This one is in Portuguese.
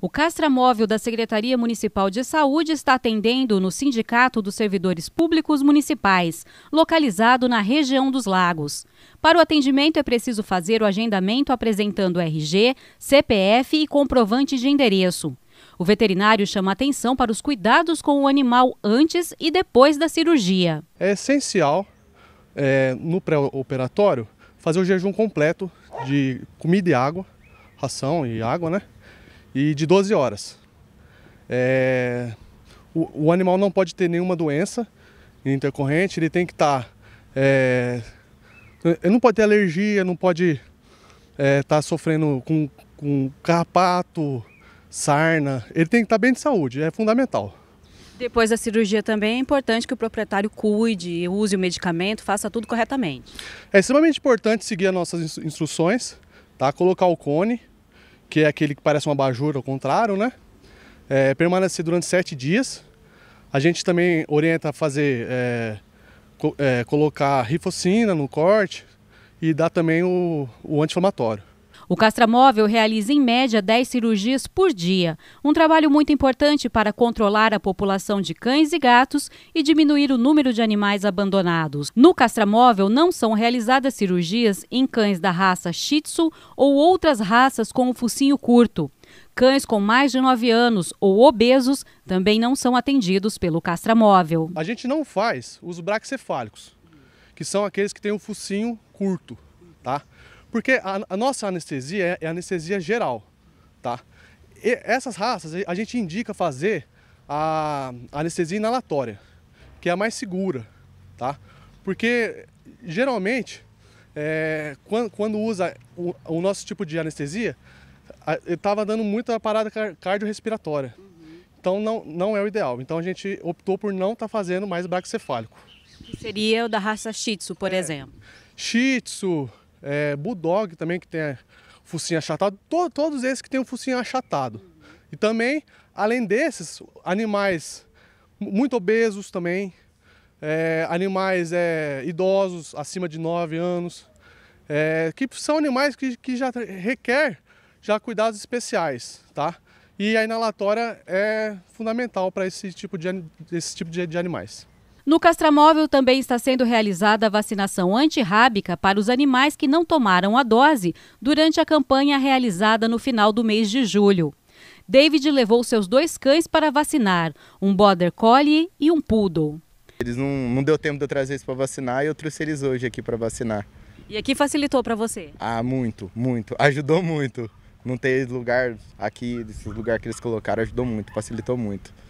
O castramóvel da Secretaria Municipal de Saúde está atendendo no Sindicato dos Servidores Públicos Municipais, localizado na região dos Lagos. Para o atendimento é preciso fazer o agendamento apresentando RG, CPF e comprovante de endereço. O veterinário chama atenção para os cuidados com o animal antes e depois da cirurgia. É essencial é, no pré-operatório fazer o jejum completo de comida e água, ração e água, né? e de 12 horas. É, o, o, animal não pode ter nenhuma doença intercorrente, ele tem que estar. Tá, é, não pode ter alergia, não pode estar é, tá sofrendo com, com carrapato, sarna. Ele tem que estar tá bem de saúde, é fundamental. Depois da cirurgia também é importante que o proprietário cuide, use o medicamento, faça tudo corretamente. É extremamente importante seguir as nossas instruções, tá? Colocar o cone, que é aquele que parece uma abajur ao contrário, né? É, permanecer durante sete dias. A gente também orienta a fazer, é, co é, colocar rifocina no corte e dar também o, o anti-inflamatório. O castramóvel realiza em média 10 cirurgias por dia, um trabalho muito importante para controlar a população de cães e gatos e diminuir o número de animais abandonados. No castramóvel não são realizadas cirurgias em cães da raça Shih Tzu ou outras raças com o focinho curto. Cães com mais de 9 anos ou obesos também não são atendidos pelo castramóvel. A gente não faz os braquicefálicos, que são aqueles que têm o um focinho curto, tá? Porque a, a nossa anestesia é, é anestesia geral, tá? E essas raças a gente indica fazer a anestesia inalatória, que é a mais segura, tá? Porque geralmente é, quando, quando, usa o, o, nosso tipo de anestesia, estava dando muita parada cardiorrespiratória. Uhum. Então não, não é o ideal. Então a gente optou por não estar tá fazendo mais braco cefálico. Que seria o da raça Shih Tzu, por é, exemplo. Shih Tzu, é, Bulldog também, que tem focinho achatado, to, todos esses que tem o focinho achatado. E também, além desses, animais muito obesos também, é, animais é, idosos acima de 9 anos, é, que são animais que, que já requer já cuidados especiais, tá? E a inalatória é fundamental para esse tipo de, esse tipo de, de animais. No Castramóvel também está sendo realizada a vacinação antirrábica para os animais que não tomaram a dose durante a campanha realizada no final do mês de julho. David levou seus dois cães para vacinar, um Border Collie e um Poodle. Eles não, não deu tempo de eu trazer eles para vacinar e eu trouxe eles hoje aqui para vacinar. E aqui facilitou para você? Ah, muito, muito. Ajudou muito. Não ter lugar aqui, esse lugar que eles colocaram, ajudou muito, facilitou muito.